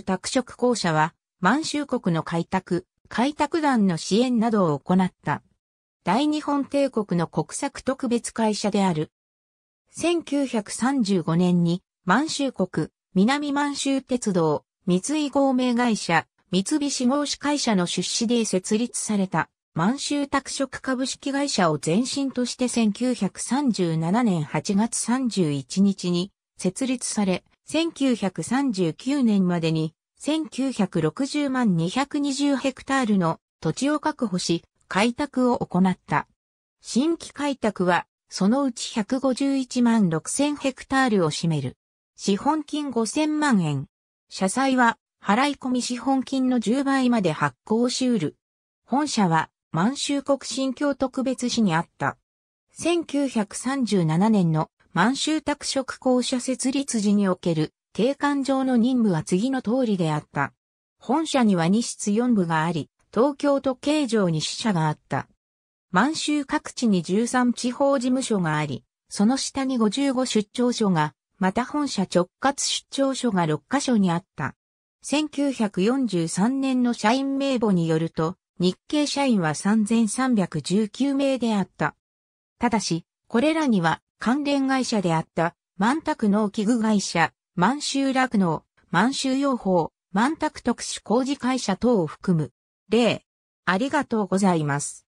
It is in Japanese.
拓殖公社は、満州国の開拓、開拓団の支援などを行った。大日本帝国の国策特別会社である。1935年に満州国、南満州鉄道、三井合名会社、三菱合資会社の出資で設立された満州拓殖株式会社を前身として1937年8月31日に設立され、1939年までに1960万220ヘクタールの土地を確保し、開拓を行った。新規開拓は、そのうち151万6000ヘクタールを占める。資本金5000万円。社債は、払い込み資本金の10倍まで発行しうる。本社は、満州国新京特別市にあった。1937年の満州拓殖公社設立時における定官上の任務は次の通りであった。本社には2室4部があり、東京都京城に支社があった。満州各地に13地方事務所があり、その下に55出張所が、また本社直轄出張所が6カ所にあった。1943年の社員名簿によると、日系社員は3319名であった。ただし、これらには関連会社であった、万卓農機具会社、満州酪農、満州養蜂、万卓特殊工事会社等を含む。例、ありがとうございます。